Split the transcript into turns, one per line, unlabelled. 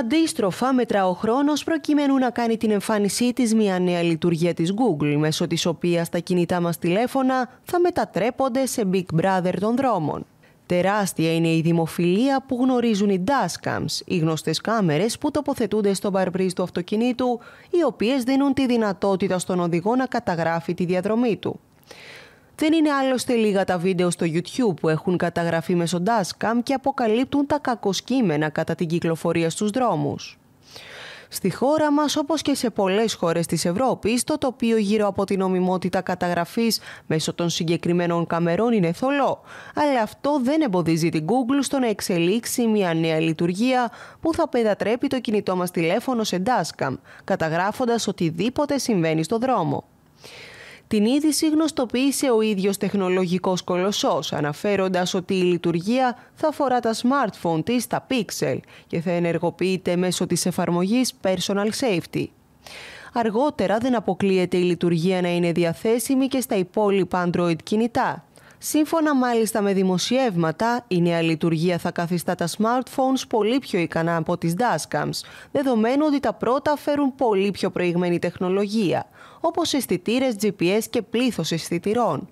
Αντίστροφα, μετρά ο χρόνος προκειμένου να κάνει την εμφάνισή της μια νέα λειτουργία της Google, μέσω της οποίας τα κινητά μας τηλέφωνα θα μετατρέπονται σε Big Brother των δρόμων. Τεράστια είναι η δημοφιλία που γνωρίζουν οι dashcams, οι γνωστές κάμερες που τοποθετούνται στον παρμπρίζ του αυτοκινήτου, οι οποίες δίνουν τη δυνατότητα στον οδηγό να καταγράφει τη διαδρομή του. Δεν είναι άλλωστε λίγα τα βίντεο στο YouTube που έχουν καταγραφεί μέσω dashcam και αποκαλύπτουν τα κακοσκήμενα κατά την κυκλοφορία στους δρόμους. Στη χώρα μας, όπως και σε πολλές χώρες της Ευρώπης, το τοπίο γύρω από την ομιμότητα καταγραφής μέσω των συγκεκριμένων καμερών είναι θολό. Αλλά αυτό δεν εμποδίζει την Google στο να εξελίξει μια νέα λειτουργία που θα πετατρέπει το κινητό μας τηλέφωνο σε dashcam, καταγράφοντας οτιδήποτε συμβαίνει στο δρόμο. Την είδηση γνωστοποίησε ο ίδιος τεχνολογικός κολοσσός, αναφέροντας ότι η λειτουργία θα αφορά τα smartphone της, τα Pixel, και θα ενεργοποιείται μέσω της εφαρμογής Personal Safety. Αργότερα δεν αποκλείεται η λειτουργία να είναι διαθέσιμη και στα υπόλοιπα Android κινητά. Σύμφωνα μάλιστα με δημοσιεύματα, η νέα λειτουργία θα καθιστά τα smartphones πολύ πιο ικανά από τις dashcams, δεδομένου ότι τα πρώτα φέρουν πολύ πιο προηγμένη τεχνολογία, όπως αισθητήρες GPS και πλήθος αισθητηρών.